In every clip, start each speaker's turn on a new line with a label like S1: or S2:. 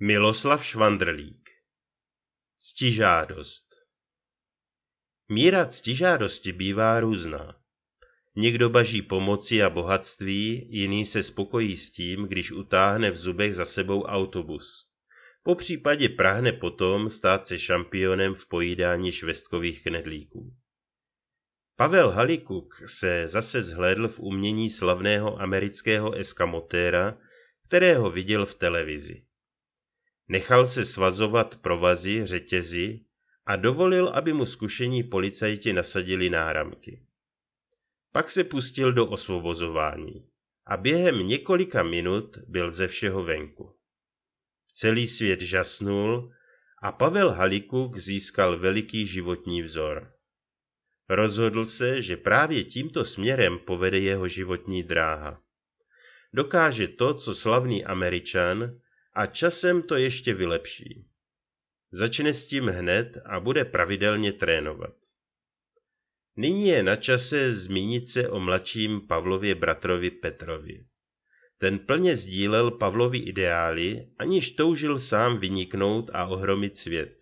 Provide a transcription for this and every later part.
S1: Miloslav Švandrlík Ctižádost Míra ctižádosti bývá různá. Někdo baží pomoci a bohatství, jiný se spokojí s tím, když utáhne v zubech za sebou autobus. Po případě prahne potom stát se šampionem v pojídání švestkových knedlíků. Pavel Halikuk se zase zhlédl v umění slavného amerického eskamotéra, kterého viděl v televizi. Nechal se svazovat provazy, řetězy a dovolil, aby mu zkušení policajti nasadili náramky. Pak se pustil do osvobozování a během několika minut byl ze všeho venku. Celý svět žasnul a Pavel Halikuk získal veliký životní vzor. Rozhodl se, že právě tímto směrem povede jeho životní dráha. Dokáže to, co slavný Američan, a časem to ještě vylepší. Začne s tím hned a bude pravidelně trénovat. Nyní je na čase zmínit se o mladším Pavlově bratrovi Petrovi. Ten plně sdílel Pavlovi ideály, aniž toužil sám vyniknout a ohromit svět.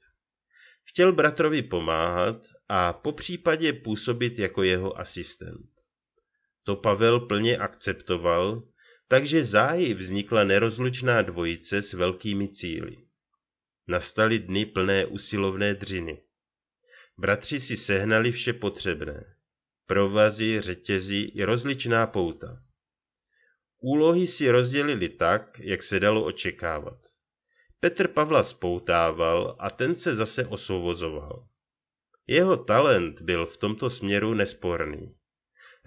S1: Chtěl bratrovi pomáhat a po případě působit jako jeho asistent. To Pavel plně akceptoval takže záji vznikla nerozlučná dvojice s velkými cíly. Nastaly dny plné usilovné dřiny. Bratři si sehnali vše potřebné. Provazy, řetězy i rozličná pouta. Úlohy si rozdělili tak, jak se dalo očekávat. Petr Pavla spoutával a ten se zase osvobozoval. Jeho talent byl v tomto směru nesporný.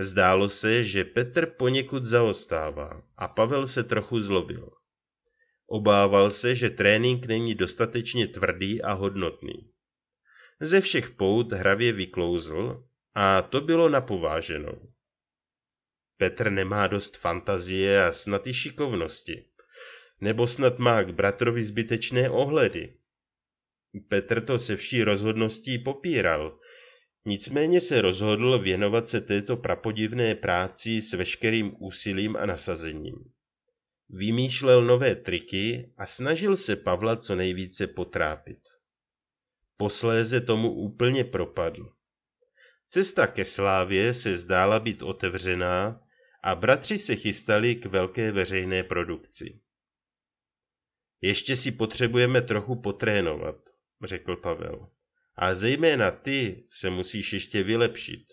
S1: Zdálo se, že Petr poněkud zaostává a Pavel se trochu zlobil. Obával se, že trénink není dostatečně tvrdý a hodnotný. Ze všech pout hravě vyklouzl a to bylo napováženou. Petr nemá dost fantazie a snad i šikovnosti. Nebo snad má k bratrovi zbytečné ohledy. Petr to se vší rozhodností popíral, Nicméně se rozhodl věnovat se této prapodivné práci s veškerým úsilím a nasazením. Vymýšlel nové triky a snažil se Pavla co nejvíce potrápit. Posléze tomu úplně propadl. Cesta ke slávě se zdála být otevřená a bratři se chystali k velké veřejné produkci. Ještě si potřebujeme trochu potrénovat, řekl Pavel. A zejména ty se musíš ještě vylepšit.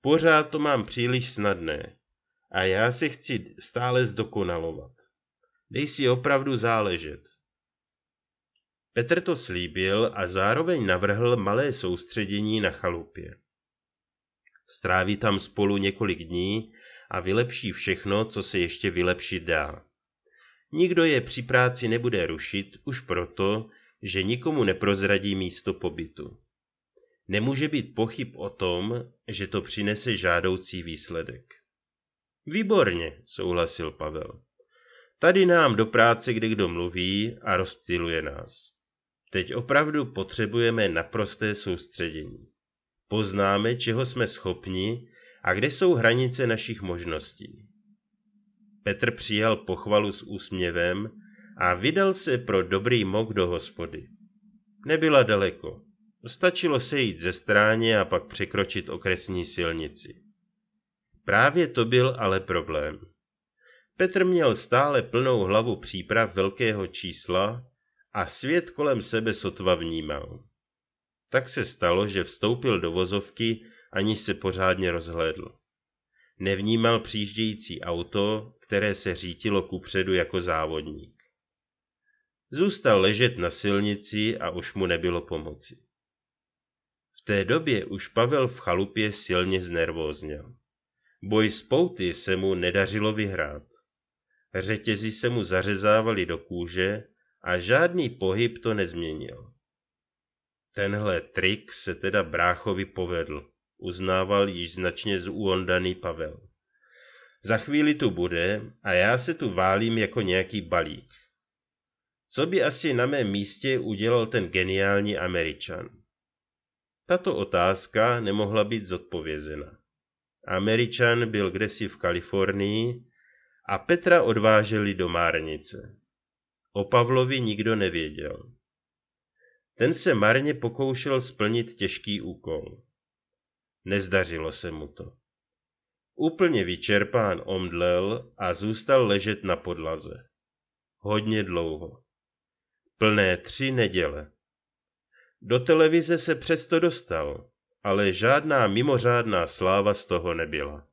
S1: Pořád to mám příliš snadné. A já se chci stále zdokonalovat. Dej si opravdu záležet. Petr to slíbil a zároveň navrhl malé soustředění na chalupě. Stráví tam spolu několik dní a vylepší všechno, co se ještě vylepšit dá. Nikdo je při práci nebude rušit už proto, že nikomu neprozradí místo pobytu. Nemůže být pochyb o tom, že to přinese žádoucí výsledek. Výborně, souhlasil Pavel. Tady nám do práce kde kdo mluví a rozptiluje nás. Teď opravdu potřebujeme naprosté soustředění. Poznáme, čeho jsme schopni a kde jsou hranice našich možností. Petr přijal pochvalu s úsměvem a vydal se pro dobrý mok do hospody. Nebyla daleko. Stačilo se jít ze stráně a pak překročit okresní silnici. Právě to byl ale problém. Petr měl stále plnou hlavu příprav velkého čísla a svět kolem sebe sotva vnímal. Tak se stalo, že vstoupil do vozovky, aniž se pořádně rozhlédl. Nevnímal přijíždějící auto, které se řítilo kupředu jako závodník. Zůstal ležet na silnici a už mu nebylo pomoci. V té době už Pavel v chalupě silně znervózněl. Boj s pouty se mu nedařilo vyhrát. Řetězy se mu zařezávaly do kůže a žádný pohyb to nezměnil. Tenhle trik se teda bráchovi povedl, uznával již značně zúondaný Pavel. Za chvíli tu bude a já se tu válím jako nějaký balík. Co by asi na mém místě udělal ten geniální Američan? Tato otázka nemohla být zodpovězena. Američan byl kdesi v Kalifornii a Petra odváželi do Márnice. O Pavlovi nikdo nevěděl. Ten se marně pokoušel splnit těžký úkol. Nezdařilo se mu to. Úplně vyčerpán omdlel a zůstal ležet na podlaze. Hodně dlouho plné tři neděle. Do televize se přesto dostal, ale žádná mimořádná sláva z toho nebyla.